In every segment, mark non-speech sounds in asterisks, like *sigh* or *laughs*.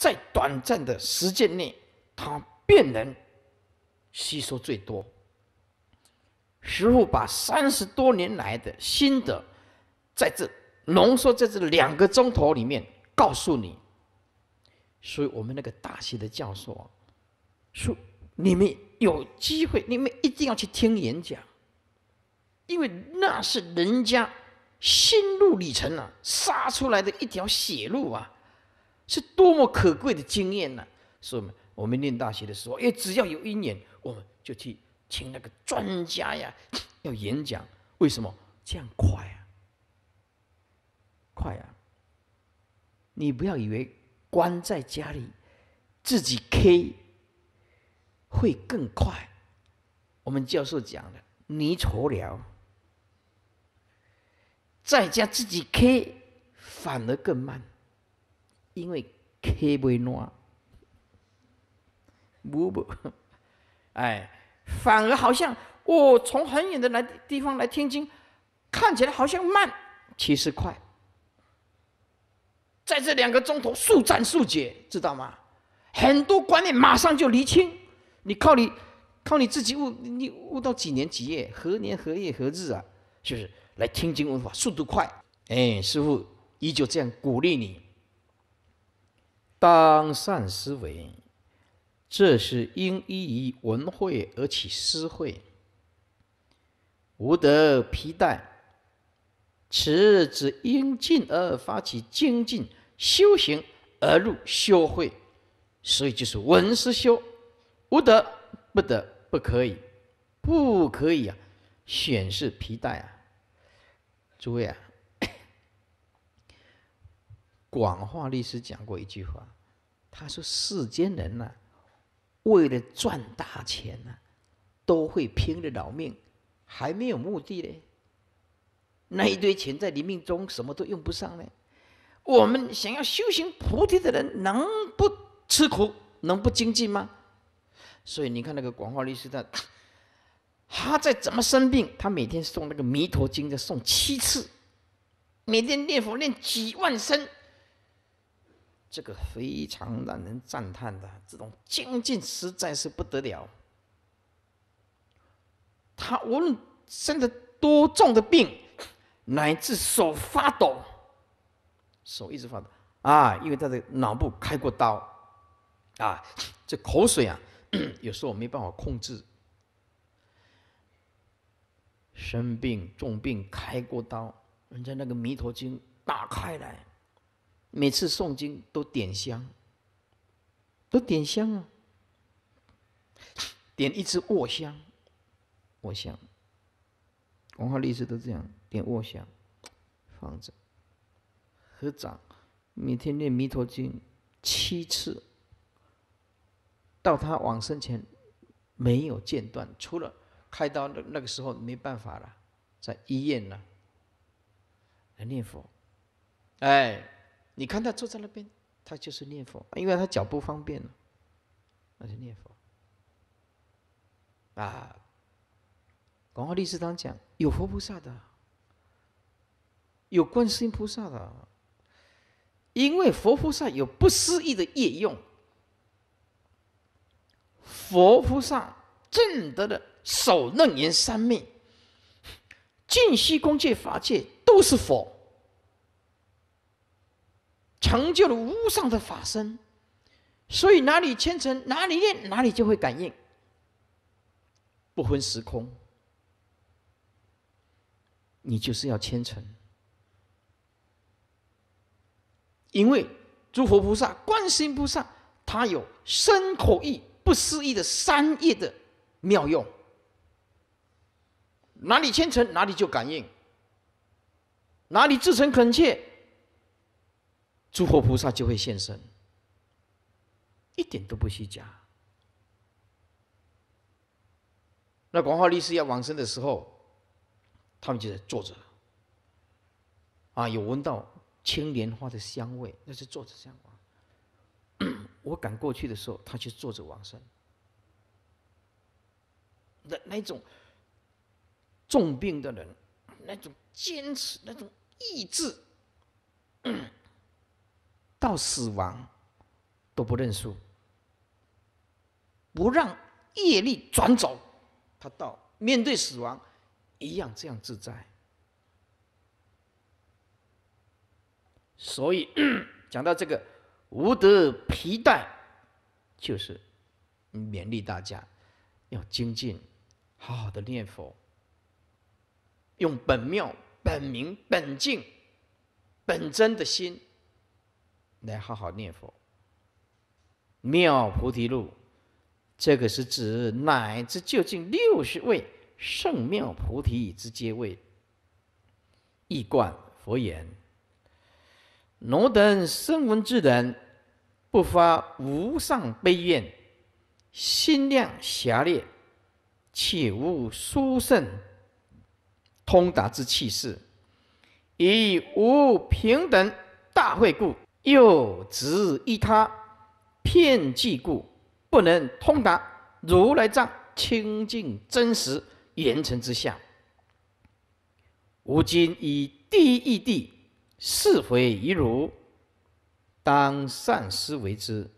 在短暂的时间内，他便能吸收最多。师傅把三十多年来的心得，在这浓缩在这两个钟头里面告诉你。所以我们那个大学的教授说：“你们有机会，你们一定要去听演讲，因为那是人家心路历程啊，杀出来的一条血路啊。”是多么可贵的经验呢！是我们我们念大学的时候，哎，只要有一年，我们就去请那个专家呀，*coughs* 要演讲。为什么这样快啊？快啊！你不要以为关在家里自己 K 会更快。我们教授讲的，你错了，在家自己 K 反而更慢。因为开不暖，不不，哎，反而好像我从很远的来地方来天津，看起来好像慢，其实快。在这两个钟头速战速决，知道吗？很多观念马上就厘清。你靠你靠你自己悟，你悟到几年几月何年何月何日啊？就是来天津闻法，速度快。哎，师傅依旧这样鼓励你。当善思维，这是因依于文慧而起思慧，无得皮带，此指因进而发起精进修行而入修慧，所以就是文思修，无得不得不可以，不可以啊显示皮带啊，诸位啊。广化律师讲过一句话，他说：“世间人呐，为了赚大钱呐，都会拼了老命，还没有目的嘞。那一堆钱在你命中什么都用不上呢。我们想要修行菩提的人，能不吃苦，能不精进吗？所以你看那个广化律师，他，他在怎么生病，他每天送那个弥陀经的送七次，每天念佛念几万声。”这个非常让人赞叹的，这种精进实在是不得了。他无论生的多重的病，乃至手发抖，手一直发抖啊，因为他的脑部开过刀，啊，这口水啊，有时候没办法控制。生病重病开过刀，人家那个弥陀经打开来。每次诵经都点香，都点香啊！点一支卧香，卧香。文化历史都这样点卧香，放着，合掌，每天念弥陀经七次。到他往生前，没有间断，除了开刀那那个时候没办法了，在医院呢，来念佛，哎。你看他坐在那边，他就是念佛，因为他脚不方便了，那就念佛。啊，广化律师当讲有佛菩萨的，有观世音菩萨的，因为佛菩萨有不思议的业用，佛菩萨正得的首楞严三昧，净息空界法界都是佛。成就了无上的法身，所以哪里虔诚，哪里念，哪里就会感应，不分时空。你就是要虔诚，因为诸佛菩萨、观世音菩萨，他有身口意不思议的三业的妙用。哪里虔诚，哪里就感应；哪里至诚恳切。诸佛菩萨就会现身，一点都不虚假。那广化律师要往生的时候，他们就在坐着，啊，有闻到青莲花的香味，那是坐着香花。*clears throat* 我赶过去的时候，他就坐着往生。那那种重病的人，那种坚持，那种意志。到死亡都不认输，不让业力转走，他到面对死亡一样这样自在。所以讲到这个无德皮带，就是勉励大家要精进，好好的念佛，用本妙、本明、本净、本真的心。来好好念佛。妙菩提路，这个是指乃至究竟六十位圣妙菩提之阶位。一观佛言：奴等生闻之人，不发无上悲愿，心量狭劣，且无殊胜通达之气势，以无平等大会故。又执一他，片计故，不能通达如来藏清净真实严成之相。吾今以第一义谛是回一如，当善思为之。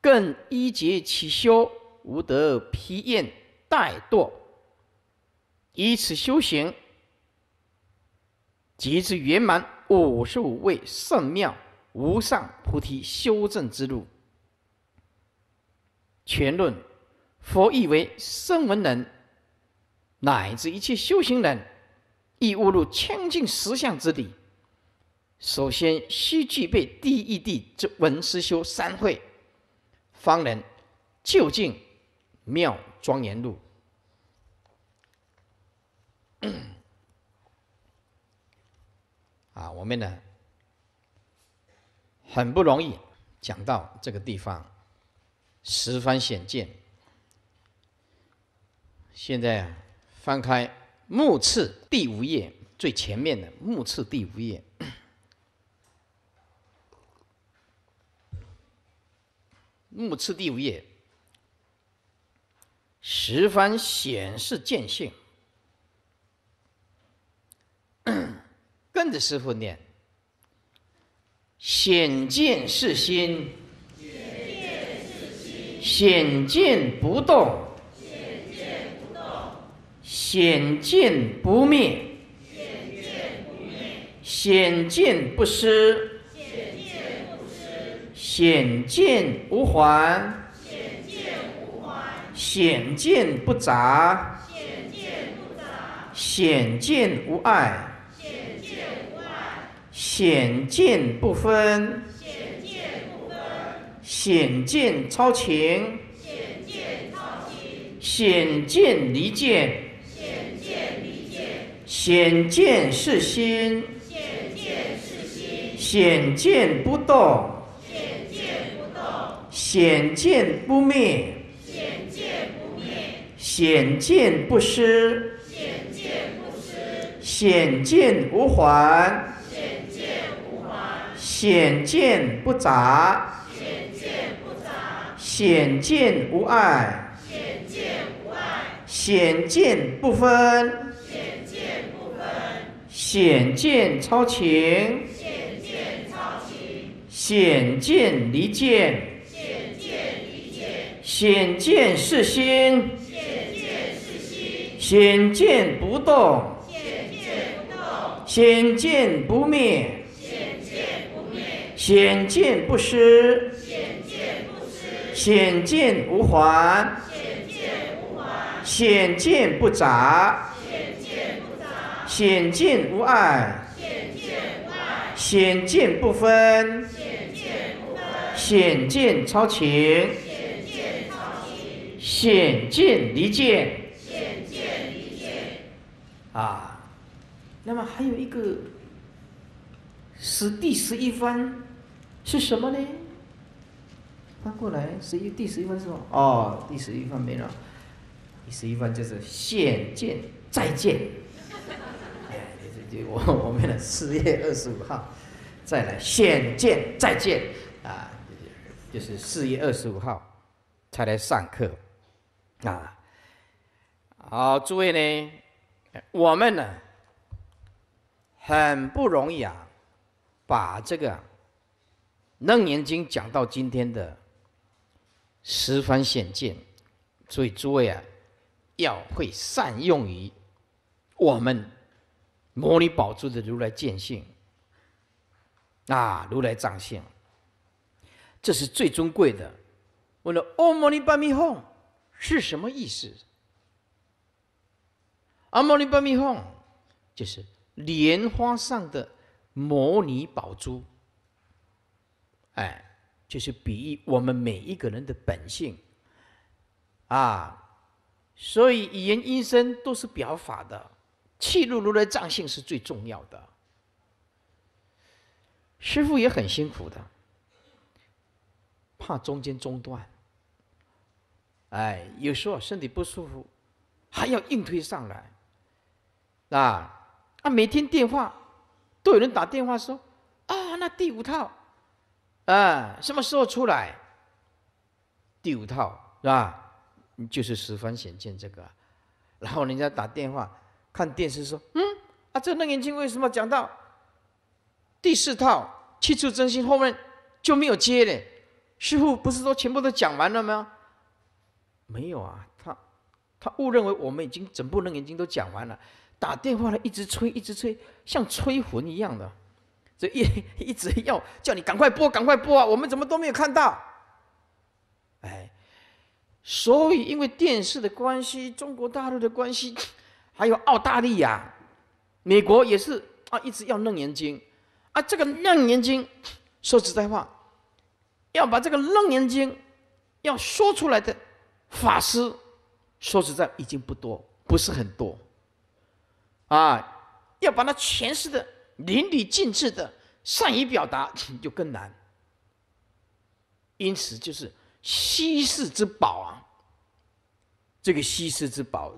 更依节其修，无得疲厌怠惰，以此修行，结至圆满五十五位圣妙。无上菩提修正之路全论，佛意为声闻人乃至一切修行人，亦误入清净实相之理。首先，须具备第一地之闻思修三会，方能就近妙庄严路。啊，我们呢？很不容易讲到这个地方，十分显见。现在翻开目次第五页，最前面的目次第五页，目次第五页十分显示见性，*coughs* 跟着师傅念。显见是心，显见不动，显见不灭，显见不灭，显见不失，显见不失，显见无还，显见无显见不杂，显见不杂，显见无碍。显见不分，显见不分，显见超前，显见超前，显见离见，显见离见，显见是心，显见是心，显见不动，显见不动，显见不灭，显见不灭，显见不失，显见不失，显见无还。显见不杂，显见不杂，显见无碍，显见无碍，显见不分，显见不分，显见超前，显见超前，显见离见，显见离见，显见是心，显见是心，显见不动，显见不动，显见不灭。显见不失，显见不失；见无还，显见无见不杂，显见不杂；见无碍，显见见不分，显见不分；见超前，显见超前；见离见，显见离见。啊，那么还有一个是第十一番。是什么呢？翻过来，十一第十一份是什么？哦，第十一份没了。第十一份就是“现见再见”。哎，就这，我 *laughs* 我们的四月二十五号再来“现见再见”啊，就是四月二十五号才来上课啊。好，诸位呢，我们呢很不容易啊，把这个。楞严经讲到今天的十番显见，所以诸位啊，要会善用于我们摩尼宝珠的如来见性啊，如来藏性，这是最尊贵的。问了“阿摩尼巴米 i 是什么意思阿摩尼巴米 i 就是莲花上的摩尼宝珠。哎，就是比喻我们每一个人的本性，啊，所以语言音声都是表法的，气露露的藏性是最重要的。师傅也很辛苦的，怕中间中断。哎，有时候身体不舒服，还要硬推上来，啊啊，每天电话都有人打电话说，啊，那第五套。啊，什么时候出来？第五套是吧？就是十方显见这个。然后人家打电话、看电视说：“嗯，啊，这个楞严经为什么讲到第四套七处真心后面就没有接呢？师傅不是说全部都讲完了吗？”没有啊，他他误认为我们已经整部楞严经都讲完了，打电话来一直催，一直催，像催魂一样的。所以 *laughs* 一直要叫你赶快播，赶快播啊！我们怎么都没有看到？哎，所以因为电视的关系，中国大陆的关系，还有澳大利亚、美国也是啊，一直要楞严经啊。这个楞严经，说实在话，要把这个楞严经要说出来的法师，说实在已经不多，不是很多。啊，要把那前世的。淋漓尽致的善于表达 *laughs* 就更难，因此就是稀世之宝啊！这个稀世之宝，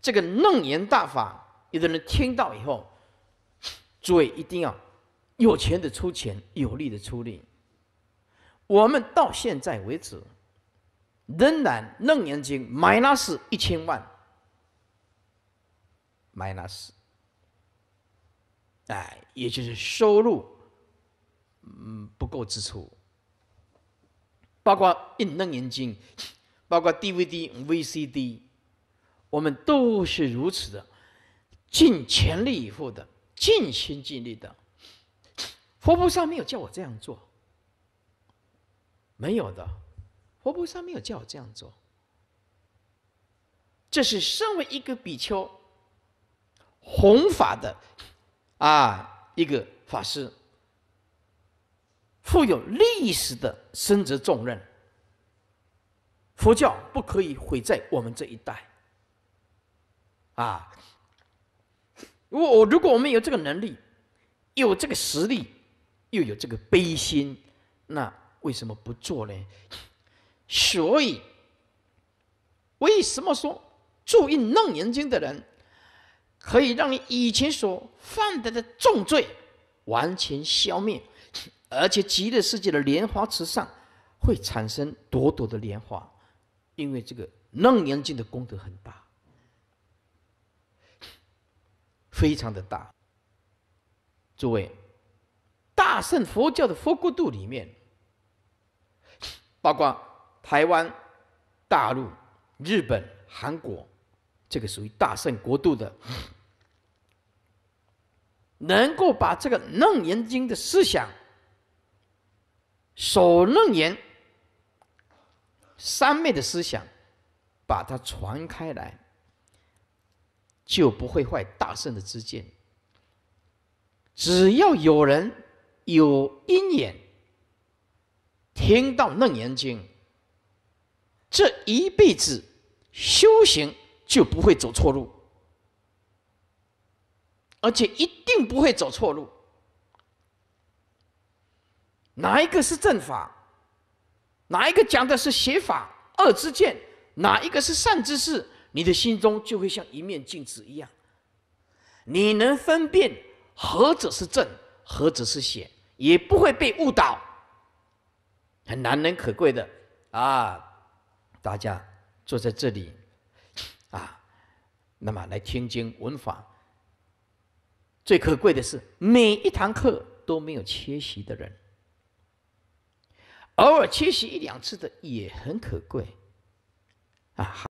这个楞严大法，有的人听到以后，诸位一定要有钱的出钱，有力的出力。我们到现在为止，仍然楞严经买那是一千万，买那是。哎，也就是收入，嗯不够支出，包括印楞严经，包括 DVD、VCD，我们都是如此的，尽全力以赴的，尽心尽力的。佛菩萨没有叫我这样做，没有的，佛菩萨没有叫我这样做，这是身为一个比丘弘法的。啊，一个法师，负有历史的深责重任。佛教不可以毁在我们这一代。啊，如果我如果我们有这个能力，有这个实力，又有这个悲心，那为什么不做呢？*laughs* 所以，为什么说注意楞严经的人？可以让你以前所犯的的重罪完全消灭，而且极乐世界的莲花池上会产生朵朵的莲花，因为这个楞严经的功德很大，非常的大。诸位，大圣佛教的佛国度里面，包括台湾、大陆、日本、韩国。这个属于大圣国度的，能够把这个《楞严经》的思想、《首楞严》三昧的思想，把它传开来，就不会坏大圣的知见。只要有人有因眼听到《楞严经》，这一辈子修行。就不会走错路，而且一定不会走错路。哪一个是正法？哪一个讲的是邪法、恶之见？哪一个是善之事？你的心中就会像一面镜子一样，你能分辨何者是正，何者是邪，也不会被误导。很难能可贵的啊！大家坐在这里。那么来天津闻法，最可贵的是每一堂课都没有缺席的人，偶尔缺席一两次的也很可贵，啊。